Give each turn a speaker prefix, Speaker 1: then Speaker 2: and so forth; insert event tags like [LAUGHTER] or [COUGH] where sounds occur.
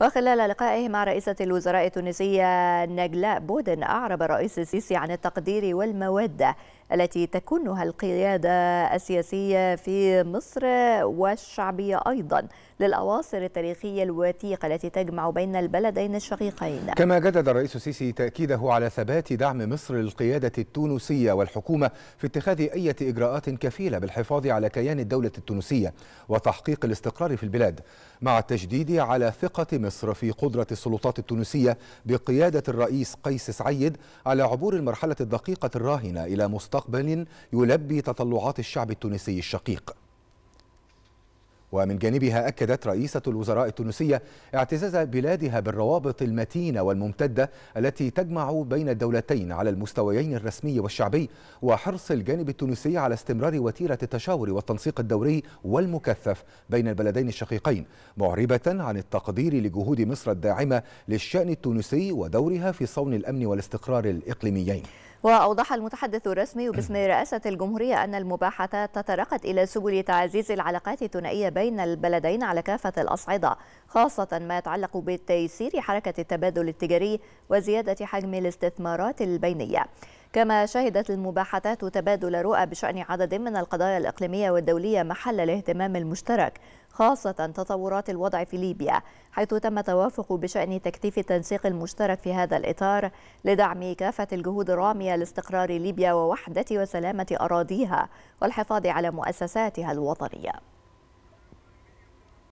Speaker 1: وخلال لقائه مع رئيسة الوزراء التونسية نجلاء بودن أعرب الرئيس السيسي عن التقدير والمودة التي تكنها القيادة السياسية في مصر والشعبية أيضا للأواصر التاريخية الوثيقة التي تجمع بين البلدين الشقيقين
Speaker 2: كما جدد الرئيس السيسي تأكيده على ثبات دعم مصر للقيادة التونسية والحكومة في اتخاذ أي إجراءات كفيلة بالحفاظ على كيان الدولة التونسية وتحقيق الاستقرار في البلاد مع التجديد على ثقة مصر في قدرة السلطات التونسية بقيادة الرئيس قيس سعيد على عبور المرحلة الدقيقة الراهنة إلى مستقبل يلبي تطلعات الشعب التونسي الشقيق ومن جانبها أكدت رئيسة الوزراء التونسية اعتزاز بلادها بالروابط المتينة والممتدة التي تجمع بين الدولتين على المستويين الرسمي والشعبي وحرص الجانب التونسي على استمرار وتيرة التشاور والتنسيق الدوري والمكثف بين البلدين الشقيقين معربة عن التقدير لجهود مصر الداعمة للشأن التونسي ودورها في صون الأمن والاستقرار الإقليميين
Speaker 1: وأوضح المتحدث الرسمي [CLEARS THROAT] باسم رئاسة الجمهورية أن المباحثات تطرقت إلى سبل تعزيز العلاقات الثنائية بين البلدين على كافة الأصعدة خاصة ما يتعلق بتيسير حركة التبادل التجاري وزيادة حجم الاستثمارات البينية كما شهدت المباحثات تبادل رؤى بشأن عدد من القضايا الإقليمية والدولية محل الاهتمام المشترك خاصة تطورات الوضع في ليبيا حيث تم توافق بشأن تكثيف التنسيق المشترك في هذا الإطار لدعم كافة الجهود الرامية لاستقرار ليبيا ووحدة وسلامة أراضيها والحفاظ على مؤسساتها الوطنية